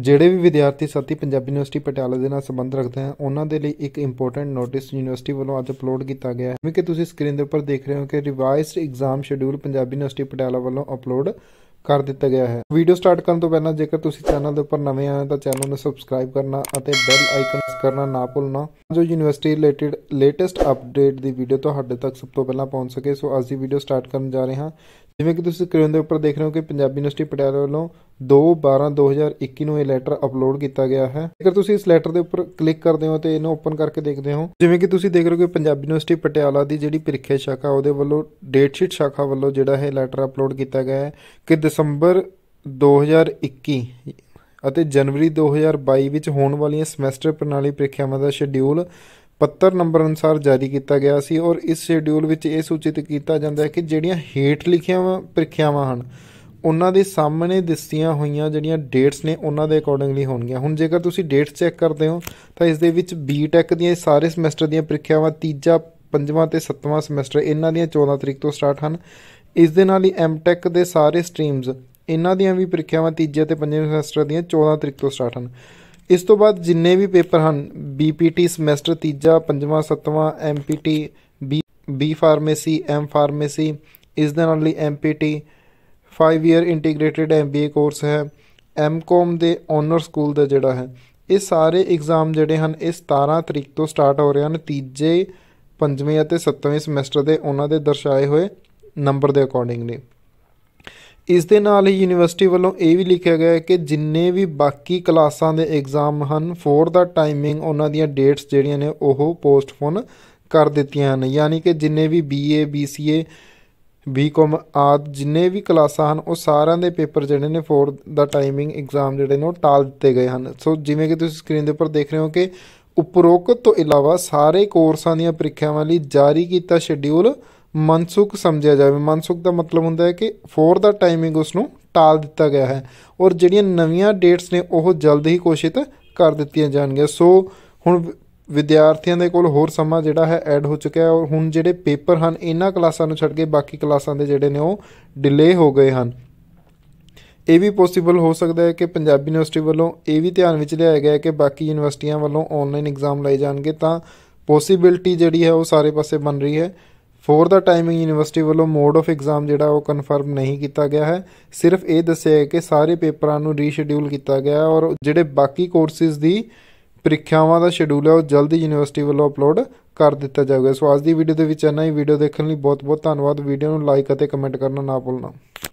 ਜਿਹੜੇ ਵੀ ਵਿਦਿਆਰਥੀ ਸਾਥੀ ਪੰਜਾਬੀ ਯੂਨੀਵਰਸਿਟੀ ਪਟਿਆਲਾ ਦੇ ਨਾਲ ਸੰਬੰਧ ਰੱਖਦੇ ਹਨ ਉਹਨਾਂ ਦੇ ਲਈ ਇੱਕ ਇੰਪੋਰਟੈਂਟ ਨੋਟਿਸ ਯੂਨੀਵਰਸਿਟੀ ਵੱਲੋਂ ਅੱਜ ਅਪਲੋਡ ਕੀਤਾ ਗਿਆ ਹੈ ਜਿਵੇਂ ਕਿ ਤੁਸੀਂ ਸਕਰੀਨ ਦੇ ਉੱਪਰ ਦੇਖ ਰਹੇ ਹੋ ਕਿ revised exam schedule Punjabi university Patiala ਵੱਲੋਂ ਅਪਲੋਡ ਕਰ ਦਿੱਤਾ ਗਿਆ ਹੈ ਵੀਡੀਓ ਸਟਾਰਟ ਕਰਨ ਤੋਂ ਪਹਿਲਾਂ ਜੇਕਰ ਤੁਸੀਂ ਚੈਨਲ ਦੇ ਉੱਪਰ ਨਵੇਂ ਆਏ ਤਾਂ ਚੈਨਲ ਨੂੰ ਸਬਸਕ੍ਰਾਈਬ ਕਰਨਾ ਅਤੇ ਬੈਲ ਆਈਕਨ ਪ੍ਰੈਸ ਕਰਨਾ ਨਾ ਭੁੱਲਣਾ ਜੋ ਯੂਨੀਵਰਸਿਟੀ ਰਿਲੇਟਡ ਲੇਟੈਸਟ ਅਪਡੇਟ ਦੀ ਵੀਡੀਓ ਤੁਹਾਡੇ ਤੱਕ ਸਭ ਤੋਂ ਪਹਿਲਾਂ ਪਹੁੰਚ ਸਕੇ ਸੋ ਅੱਜ ਦੀ ਵੀਡੀਓ ਸਟਾਰਟ ਕਰਨ ਜਾ ਰਹੇ ਹਾਂ ਜਿਵੇਂ ਕਿ ਤੁਸੀਂ ਸਕਰੀਨ ਦੇ ਉੱਪਰ ਦੇਖ ਰਹੇ ਹੋ ਕਿ ਪੰਜਾਬੀ ਯੂਨੀਵਰਸਿਟੀ ਪਟਿਆਲਾ ਵੱਲੋਂ 2/12/2021 ਨੂੰ ਇਹ ਲੈਟਰ ਅਪਲੋਡ ਕੀਤਾ ਗਿਆ ਹੈ ਜੇਕਰ ਤੁਸੀਂ ਇਸ ਲੈਟਰ ਦੇ ਉੱਪਰ ਕਲਿੱਕ ਕਰਦੇ ਹੋ ਤੇ ਇਹਨੂੰ ਓਪਨ ਕਰਕੇ ਦੇਖਦੇ ਹੋ ਜਿਵੇਂ ਕਿ ਤੁਸੀਂ ਦੇਖ ਰਹੇ ਹੋ ਕਿ ਪੰਜਾਬੀ ਯੂਨੀਵਰਸਿਟੀ ਪਟਿਆਲਾ ਦੀ ਜਿਹੜੀ ਪ੍ਰੀਖਿਆ ਸ਼ਾਖਾ ਉਹਦੇ ਵੱਲੋਂ ਡੇਟ ਸ਼ੀਟ ਸ਼ਾਖਾ ਵੱਲੋਂ ਜਿਹੜਾ ਇਹ ਲੈਟਰ ਅਪਲੋਡ ਕੀਤਾ ਗਿਆ ਹੈ ਕਿ ਦਸੰਬਰ 2021 ਅਤੇ ਜਨਵਰੀ 2022 ਵਿੱਚ ਹੋਣ ਵਾਲੀਆਂ ਸਮੈਸਟਰ ਪ੍ਰਣਾਲੀ ਪ੍ਰੀਖਿਆਵਾਂ ਦਾ ਸ਼ਡਿਊਲ ਪੱਤਰ ਨੰਬਰ ਅਨੁਸਾਰ ਜਾਰੀ ਕੀਤਾ ਗਿਆ ਸੀ ਔਰ ਇਸ ਸ਼ੈਡਿਊਲ ਵਿੱਚ ਇਹ ਸੂਚਿਤ ਕੀਤਾ ਜਾਂਦਾ ਹੈ ਕਿ ਜਿਹੜੀਆਂ ਹੇਠ ਲਿਖੀਆਂ ਪ੍ਰੀਖਿਆਵਾਂ ਹਨ ਉਹਨਾਂ ਦੇ ਸਾਹਮਣੇ ਦਿੱਸੀਆਂ ਹੋਈਆਂ ਜਿਹੜੀਆਂ ਡੇਟਸ ਨੇ ਉਹਨਾਂ ਦੇ ਅਕੋਰਡਿੰਗਲੀ ਹੋਣਗੀਆਂ ਹੁਣ ਜੇਕਰ ਤੁਸੀਂ ਡੇਟਸ ਚੈੱਕ ਕਰਦੇ ਹੋ ਤਾਂ ਇਸ ਦੇ ਵਿੱਚ ਬੀਟੈਕ ਦੀਆਂ ਸਾਰੇ ਸਮੈਸਟਰ ਦੀਆਂ ਪ੍ਰੀਖਿਆਵਾਂ ਤੀਜਾ ਪੰਜਵਾਂ ਤੇ ਸੱਤਵਾਂ ਸਮੈਸਟਰ ਇਹਨਾਂ ਦੀਆਂ 14 ਤਰੀਕ ਤੋਂ ਸਟਾਰਟ ਹਨ ਇਸ ਦੇ ਨਾਲ ਹੀ ਐਮਟੈਕ ਦੇ ਸਾਰੇ ਸਟਰੀਮਸ ਇਹਨਾਂ ਦੀਆਂ ਵੀ ਪ੍ਰੀਖਿਆਵਾਂ ਤੀਜੇ ਤੇ ਪੰਜਵੇਂ ਸਮੈਸਟਰ ਦੀਆਂ 14 ਤਰੀਕ ਤੋਂ ਸਟਾਰਟ ਹਨ ਇਸ ਤੋਂ ਬਾਅਦ ਜਿੰਨੇ ਵੀ ਪੇਪਰ ਹਨ ਬੀਪੀਟੀ ਸਮੈਸਟਰ ਤੀਜਾ ਪੰਜਵਾਂ ਸੱਤਵਾਂ MPT B B pharmacy M pharmacy ਇਸ ਦੇ ਨਾਲ ਲਈ MPT 5 year integrated MBA course ਹੈ ਐਮਕੋਮ ਦੇ ਓਨਰ ਸਕੂਲ ਦਾ ਜਿਹੜਾ ਹੈ ਇਹ ਸਾਰੇ ਐਗਜ਼ਾਮ ਜਿਹੜੇ ਹਨ ਇਹ 17 ਤਰੀਕ ਤੋਂ ਸਟਾਰਟ ਹੋ ਰਹੇ ਹਨ ਤੀਜੇ ਪੰਜਵੇਂ ਅਤੇ ਸੱਤਵੇਂ ਸਮੈਸਟਰ ਦੇ ਉਹਨਾਂ ਦੇ ਦਰਸਾਏ ਹੋਏ ਨੰਬਰ ਦੇ ਅਕੋਰਡਿੰਗਲੀ ਇਸ ਦੇ ਨਾਲ ਹੀ ਯੂਨੀਵਰਸਿਟੀ ਵੱਲੋਂ ਇਹ ਵੀ ਲਿਖਿਆ ਗਿਆ ਹੈ ਕਿ ਜਿੰਨੇ ਵੀ ਬਾਕੀ ਕਲਾਸਾਂ ਦੇ ਐਗਜ਼ਾਮ ਹਨ ਫੋਰ ਦਾ ਟਾਈਮਿੰਗ ਉਹਨਾਂ ਦੀਆਂ ਡੇਟਸ ਜਿਹੜੀਆਂ ਨੇ ਉਹ ਪੋਸਟਪੋਨ ਕਰ ਦਿੱਤੀਆਂ ਹਨ ਯਾਨੀ ਕਿ ਜਿੰਨੇ ਵੀ ਬੀਏ ਬੀਸੀਏ ਬੀਕਮ ਆਦ ਜਿੰਨੇ ਵੀ ਕਲਾਸਾਂ ਹਨ ਉਹ ਸਾਰਿਆਂ ਦੇ ਪੇਪਰ ਜਿਹੜੇ ਨੇ ਫੋਰ ਦਾ ਟਾਈਮਿੰਗ ਐਗਜ਼ਾਮ ਜਿਹੜੇ ਨੇ ਉਹ ਟਾਲ ਦਿੱਤੇ ਗਏ ਹਨ ਸੋ ਜਿਵੇਂ ਕਿ ਤੁਸੀਂ ਸਕਰੀਨ ਦੇ ਉੱਪਰ ਦੇਖ ਰਹੇ ਹੋ ਕਿ ਉਪਰੋਕਤ ਤੋਂ ਇਲਾਵਾ ਸਾਰੇ ਕੋਰਸਾਂ ਦੀਆਂ ਪ੍ਰੀਖਿਆਵਾਂ ਲਈ ਜਾਰੀ ਕੀਤਾ ਸ਼ਡਿਊਲ ਮਨਸੁਖ ਸਮਝਿਆ ਜਾਵੇ ਮਨਸੁਖ ਦਾ ਮਤਲਬ ਹੁੰਦਾ ਹੈ ਕਿ ਫੋਰ ਦਾ ਟਾਈਮਿੰਗ ਉਸ ਨੂੰ ਟਾਲ ਦਿੱਤਾ ਗਿਆ ਹੈ ਔਰ ਜਿਹੜੀਆਂ ਨਵੀਆਂ ਡੇਟਸ ਨੇ ਉਹ ਜਲਦ ਹੀ ਕੋਸ਼ਿਸ਼ਤ ਕਰ ਦਿੱਤੀਆਂ ਜਾਣਗੀਆਂ ਸੋ ਹੁਣ ਵਿਦਿਆਰਥੀਆਂ ਦੇ ਕੋਲ ਹੋਰ ਸਮਾਂ ਜਿਹੜਾ ਹੈ ਐਡ ਹੋ ਚੁੱਕਿਆ ਹੈ ਔਰ ਹੁਣ ਜਿਹੜੇ ਪੇਪਰ ਹਨ ਇਹਨਾਂ ਕਲਾਸਾਂ ਨੂੰ ਛੱਡ ਕੇ ਬਾਕੀ ਕਲਾਸਾਂ ਦੇ ਜਿਹੜੇ ਨੇ ਉਹ ਡਿਲੇ ਹੋ ਗਏ ਹਨ ਇਹ ਵੀ ਪੋਸੀਬਲ ਹੋ ਸਕਦਾ ਹੈ ਕਿ ਪੰਜਾਬੀ ਯੂਨੀਵਰਸਿਟੀ ਵੱਲੋਂ ਇਹ ਵੀ ਧਿਆਨ ਵਿੱਚ ਲਿਆਇਆ ਗਿਆ ਹੈ ਕਿ ਬਾਕੀ ਯੂਨੀਵਰਸਿਟੀਆਂ ਵੱਲੋਂ ਆਨਲਾਈਨ ਐਗਜ਼ਾਮ ਲਏ ਜਾਣਗੇ ਤਾਂ ਪੋਸੀਬਿਲਟੀ ਜਿਹੜੀ ਹੈ ਉਹ ਸਾਰੇ ਪਾਸੇ ਬਣ ਰਹੀ ਹੈ ਫੋਰ ਦਾ ਟਾਈਮਿੰਗ ਯੂਨੀਵਰਸਿਟੀ ਵੱਲੋਂ ਮੋਡ ਆਫ ਐਗਜ਼ਾਮ ਜਿਹੜਾ ਉਹ ਕਨਫਰਮ ਨਹੀਂ ਕੀਤਾ ਗਿਆ ਹੈ ਸਿਰਫ ਇਹ ਦੱਸਿਆ ਹੈ ਕਿ ਸਾਰੇ ਪੇਪਰਾਂ ਨੂੰ ਰੀਸ਼ਡਿਊਲ ਕੀਤਾ ਗਿਆ ਔਰ ਜਿਹੜੇ ਬਾਕੀ ਕੋਰਸਿਸ ਦੀ ਪ੍ਰੀਖਿਆਵਾਂ ਦਾ ਸ਼ਡਿਊਲ ਹੈ ਉਹ ਜਲਦੀ ਯੂਨੀਵਰਸਿਟੀ ਵੱਲੋਂ ਅਪਲੋਡ ਕਰ ਦਿੱਤਾ ਜਾਊਗਾ ਸੋ ਅੱਜ ਦੀ ਵੀਡੀਓ ਦੇ ਵਿੱਚ ਇੰਨਾ ਹੀ ਵੀਡੀਓ ਦੇਖਣ ਲਈ ਬਹੁਤ ਬਹੁਤ ਧੰਨਵਾਦ ਵੀਡੀਓ ਨੂੰ ਲਾਈਕ ਅਤੇ ਕਮੈਂਟ ਕਰਨਾ ਨਾ ਭੁੱਲਣਾ